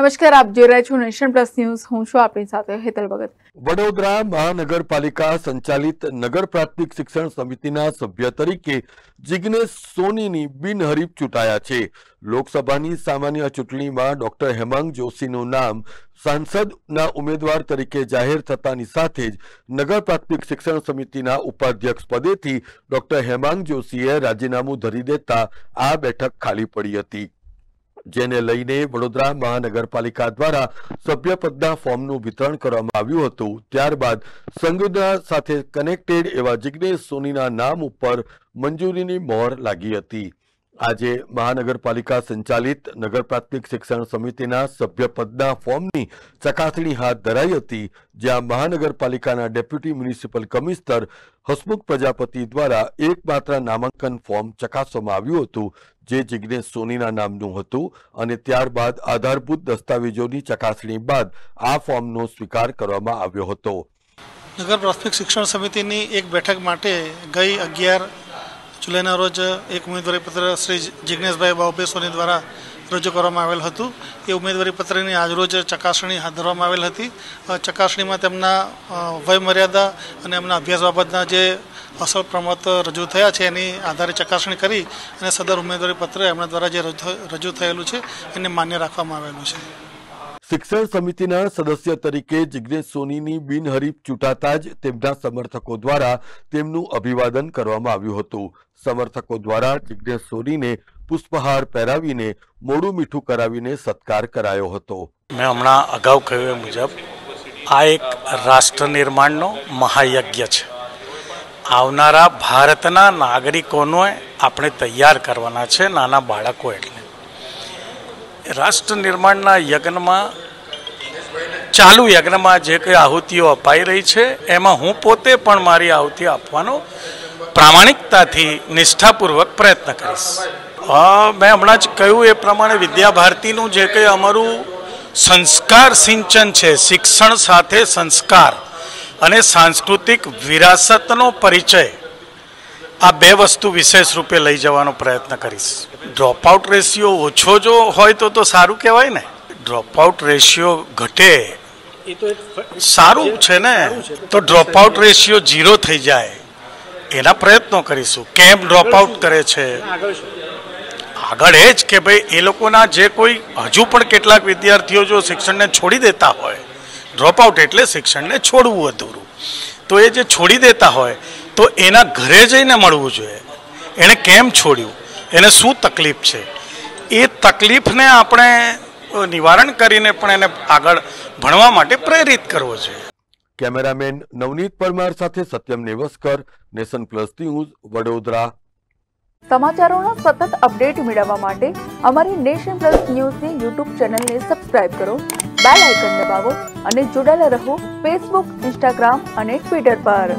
નમસ્કાર આપ જોઈ રહ્યા છો નેશન પ્લસ ન્યૂઝ હું છું આપણી સાથે હેતલ ભગત વડોદરા મહાનગરપાલિકા સંચાલિત નગર પ્રાથમિક શિક્ષણ સમિતિના સભ્ય તરીકે જિગ્નેશ સોનીની બિનહરીફ ચૂંટાયા છે લોકસભાની સામાન્ય ચૂંટણીમાં ડોક્ટર હેમાંગ જોશીનું નામ સાંસદના ઉમેદવાર તરીકે જાહેર થતાની સાથે જ નગર પ્રાથમિક શિક્ષણ સમિતિના ઉપાધ્યક્ષ પદેથી ડોક્ટર હેમાંગ જોશીએ રાજીનામું ધરી દેતા આ બેઠક ખાલી પડી હતી જેને લઈને વડોદરા મહાનગરપાલિકા દ્વારા સભ્યપદના ફોર્મનું વિતરણ કરવામાં આવ્યું હતું ત્યારબાદ સંઘના સાથે કનેક્ટેડ એવા જિગ્નેશ સોનીના નામ ઉપર મંજૂરીની મોહર લાગી હતી આજે મહાનગરપાલિકા સંચાલિત નગર પ્રાથમિક શિક્ષણ સમિતિના સભ્યપદના ફોર્મની ચકાસણી હાથ ધરાઈ હતી જ્યાં મહાનગરપાલિકાના deputy municipal commissioner Hasmukh Prajapati દ્વારા એકમાત્ર નામાંકન ફોર્મ ચકાસવામાં આવ્યું હતું જે જિજ્ઞેશ સોનીના નામનું હતું અને ત્યારબાદ આધારભૂત દસ્તાવેજોની ચકાસણી બાદ આ ફોર્મનો સ્વીકાર કરવામાં આવ્યો હતો નગર પ્રાથમિક શિક્ષણ સમિતિની એક બેઠક માટે ગઈ અગિયાર જુલાઈના રોજ એક ઉમેદવારી પત્ર શ્રી જિજ્ઞેશભાઈ બાબે સોની દ્વારા રજૂ કરવામાં આવેલ હતું એ ઉમેદવારી પત્રની આજરોજ ચકાસણી હાથ ધરવામાં આવેલ હતી ચકાસણીમાં તેમના વયમર્યાદા અને એમના અભ્યાસ બાબતના જે અસલ પ્રમત રજૂ થયા છે એની આધારે ચકાસણી કરી અને સદર ઉમેદવારી પત્ર એમના દ્વારા જે રજૂ થયેલું છે એને માન્ય રાખવામાં આવેલું છે શિક્ષણ સમિતિના સદસ્ય તરીકે જિગ્નેશ સોનીની બિનહરીફ ચૂંટાતા જ તેમના સમર્થકો દ્વારા તેમનું અભિવાદન કરવામાં આવ્યું હતું સમર્થકો દ્વારા જિગ્નેશ સોનીને પુષ્પહાર પહેરાવીને મોડું મીઠું કરાવીને સત્કાર કરાયો હતો મેં હમણાં અગાઉ કહ્યું મુજબ આ એક રાષ્ટ્ર નિર્માણનો મહાયજ્ઞ છે આવનારા ભારતના નાગરિકોને આપણે તૈયાર કરવાના છે નાના બાળકો એટલે રાષ્ટ્ર નિર્માણના યજ્ઞમાં ચાલુ યજ્ઞમાં જે કંઈ આહુતિઓ અપાઈ રહી છે એમાં હું પોતે પણ મારી આહુતિ આપવાનો પ્રામાણિકતાથી નિષ્ઠાપૂર્વક પ્રયત્ન કરીશ મેં હમણાં જ કહ્યું એ પ્રમાણે વિદ્યા ભારતીનું જે કંઈ અમારું સંસ્કાર સિંચન છે શિક્ષણ સાથે સંસ્કાર અને સાંસ્કૃતિક વિરાસતનો પરિચય આ બે વસ્તુ વિશેષ રૂપે લઈ જવાનો પ્રયત્ન કરીશ ડ્રોપ આઉટ રેશિયો ઓછો જો હોય તો તો સારું કહેવાય ને આઉટ રેશિયો ઘટે સારું છે ને તો ડ્રોપ આઉટ રેશિયો ઝીરો થઈ જાય એના પ્રયત્નો કરીશું કેમ ડ્રોપ આઉટ કરે છે આગળ એ જ કે ભાઈ એ લોકોના જે કોઈ હજુ પણ કેટલાક વિદ્યાર્થીઓ જો શિક્ષણને છોડી દેતા હોય ડ્રોપ આઉટ એટલે શિક્ષણને છોડવું અધૂરું તો એ જે છોડી દેતા હોય તો એના ઘરે જઈને મળવું જોઈએ એણે કેમ છોડ્યું એને શું તકલીફ છે એ તકલીફને આપણે નિવારણ કરીને પણ એને આગળ ભણવા માટે પ્રેરિત કરવો જોઈએ કેમેરામેન નવનીત પરમાર સાથે Satyam Nevaskar nation plus news Vadodara સમાચારોનો સતત અપડેટ મેળવવા માટે અમારી નેશન પ્લસ ન્યૂઝની યુટ્યુબ ચેનલને સબસ્ક્રાઇબ કરો બેલ આઇકન દબાવો અને જોડાયેલા રહો ફેસબુક ઇન્સ્ટાગ્રામ અને ટ્વિટર પર